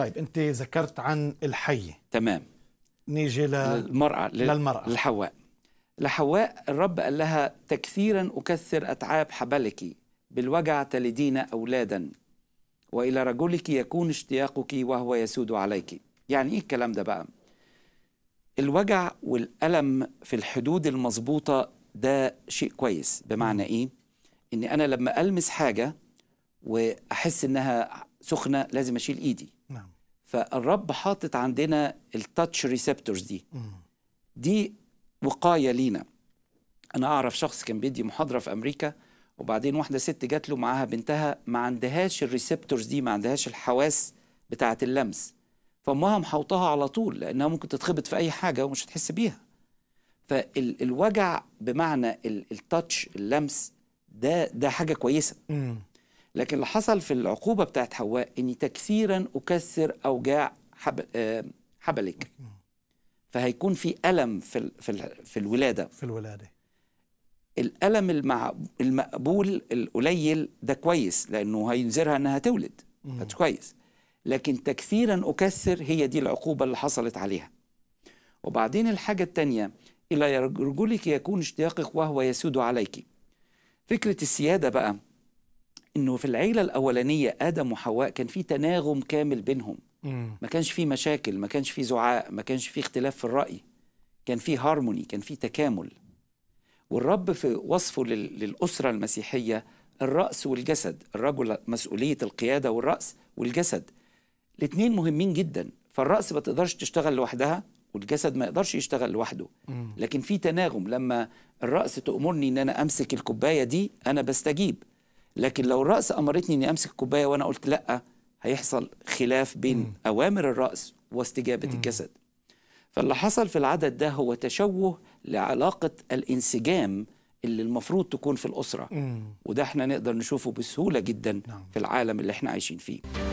طيب انت ذكرت عن الحيه تمام نيجي للمرأة للمرأة لحواء لحواء الرب قال لها تكثيرا أكثر أتعاب حبلك بالوجع تلدين أولادا وإلى رجلك يكون اشتياقك وهو يسود عليك يعني إيه الكلام ده بقى الوجع والألم في الحدود المظبوطة ده شيء كويس بمعنى إيه إن أنا لما ألمس حاجة وأحس إنها سخنه لازم اشيل ايدي نعم فالرب حاطط عندنا التاتش ريسبتورز دي دي وقايه لينا انا اعرف شخص كان بيدي محاضره في امريكا وبعدين واحده ست جات له معاها بنتها ما عندهاش الريسبتورز دي ما عندهاش الحواس بتاعه اللمس فامها محوطها على طول لانها ممكن تتخبط في اي حاجه ومش هتحس بيها فالوجع بمعنى التاتش اللمس ده ده حاجه كويسه لكن اللي حصل في العقوبه بتاعت حواء اني تكسيرا اكسر اوجاع حب... آه، حبلك فهيكون في الم في ال... في, ال... في الولاده في الولاده الالم المع... المقبول القليل ده كويس لانه هينذرها انها تولد فده كويس لكن تكسيرا اكسر هي دي العقوبه اللي حصلت عليها وبعدين الحاجه الثانيه الى رجلك يكون اشتياقك وهو يسود عليك فكره السياده بقى انه في العيله الاولانيه ادم وحواء كان في تناغم كامل بينهم ما كانش في مشاكل ما كانش في زعاء ما كانش في اختلاف في الراي كان في هارموني كان في تكامل والرب في وصفه للاسره المسيحيه الراس والجسد الرجل مسؤوليه القياده والراس والجسد الاثنين مهمين جدا فالراس ما تقدرش تشتغل لوحدها والجسد ما يقدرش يشتغل لوحده لكن في تناغم لما الراس تامرني ان انا امسك الكوبايه دي انا بستجيب لكن لو الرأس أمرتني إني أمسك كوباية وأنا قلت لأ هيحصل خلاف بين مم. أوامر الرأس واستجابة مم. الجسد فاللي حصل في العدد ده هو تشوه لعلاقة الانسجام اللي المفروض تكون في الأسرة مم. وده احنا نقدر نشوفه بسهولة جدا نعم. في العالم اللي احنا عايشين فيه